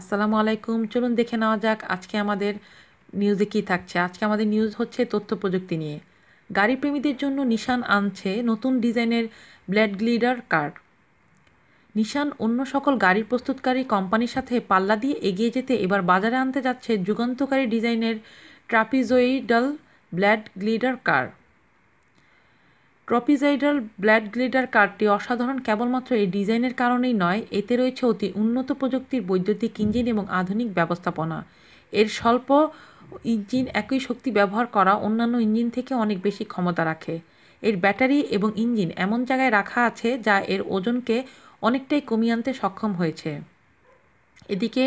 আসসালামু আলাইকুম চলুন দেখে নেওয়া যাক আজকে আমাদের নিউজে কী থাকছে আজকে আমাদের নিউজ হচ্ছে তথ্য প্রযুক্তি নিয়ে গাড়িপ্রেমীদের জন্য নিশান আনছে নতুন ডিজাইনের ব্ল্যাড গ্লিডার কার নিশান অন্য সকল গাড়ি প্রস্তুতকারী কোম্পানির সাথে পাল্লা দিয়ে এগিয়ে যেতে এবার বাজারে আনতে যাচ্ছে যুগান্তকারী ডিজাইনের ট্রাপিজোইডাল ব্ল্যাড গ্লিডার কার্ড ট্রপিজাইডাল ব্ল্যাড গ্লিডার কারটি অসাধারণ কেবলমাত্র এই ডিজাইনের কারণেই নয় এতে রয়েছে অতি উন্নত প্রযুক্তির বৈদ্যুতিক ইঞ্জিন এবং আধুনিক ব্যবস্থাপনা এর স্বল্প ইঞ্জিন একই শক্তি ব্যবহার করা অন্যান্য ইঞ্জিন থেকে অনেক বেশি ক্ষমতা রাখে এর ব্যাটারি এবং ইঞ্জিন এমন জায়গায় রাখা আছে যা এর ওজনকে অনেকটাই কমিয়ে আনতে সক্ষম হয়েছে এদিকে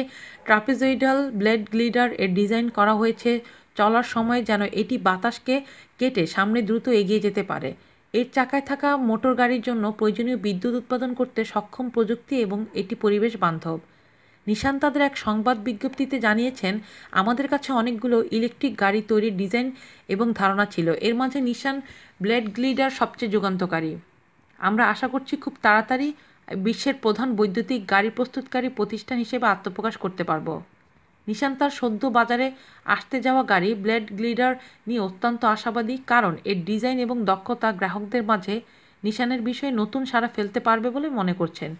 ট্রাপিজয়েডাল ব্লেড গ্লিডার এর ডিজাইন করা হয়েছে চলার সময় যেন এটি বাতাসকে কেটে সামনে দ্রুত এগিয়ে যেতে পারে এর চাকায় থাকা মোটর গাড়ির জন্য প্রয়োজনীয় বিদ্যুৎ উৎপাদন করতে সক্ষম প্রযুক্তি এবং এটি পরিবেশ বান্ধব নিশান তাদের এক সংবাদ বিজ্ঞপ্তিতে জানিয়েছেন আমাদের কাছে অনেকগুলো ইলেকট্রিক গাড়ি তৈরির ডিজাইন এবং ধারণা ছিল এর মাঝে নিশান ব্লেড গ্লিডার সবচেয়ে যুগান্তকারী আমরা আশা করছি খুব তাড়াতাড়ি বিশ্বের প্রধান বৈদ্যুতিক গাড়ি প্রস্তুতকারী প্রতিষ্ঠান হিসেবে আত্মপ্রকাশ করতে পারবো নিশান তার সদ্য বাজারে আসতে যাওয়া গাড়ি ব্লেড গ্লিডার নিয়ে অত্যন্ত আশাবাদী কারণ এর ডিজাইন এবং দক্ষতা গ্রাহকদের মাঝে নিশানের বিষয়ে নতুন সাড়া ফেলতে পারবে বলে মনে করছেন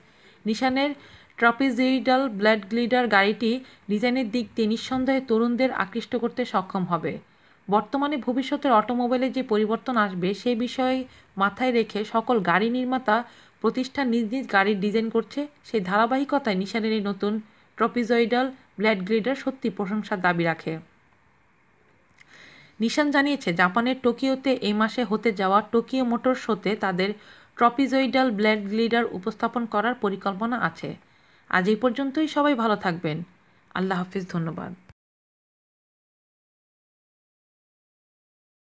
নিশানের ট্রপিজিডাল ব্লেড গ্লিডার গাড়িটি ডিজাইনের দিক দিয়ে নিঃসন্দেহে তরুণদের আকৃষ্ট করতে সক্ষম হবে বর্তমানে ভবিষ্যতের অটোমোবাইলে যে পরিবর্তন আসবে সে বিষয়ে মাথায় রেখে সকল গাড়ি নির্মাতা প্রতিষ্ঠান নিজ নিজ গাড়ির ডিজাইন করছে সেই ধারাবাহিকতায় নিশানের এই নতুন ট্রপিজয়েডাল ব্ল্যাড গ্রেডার সত্যি প্রশংসার দাবি রাখে নিশান জানিয়েছে জাপানের টোকিওতে এই মাসে হতে যাওয়া টোকিও মোটর শোতে তাদের ট্রপিজয়েডাল ব্ল্যাড গ্লিডার উপস্থাপন করার পরিকল্পনা আছে আজ এই পর্যন্তই সবাই ভালো থাকবেন আল্লাহ হাফিজ ধন্যবাদ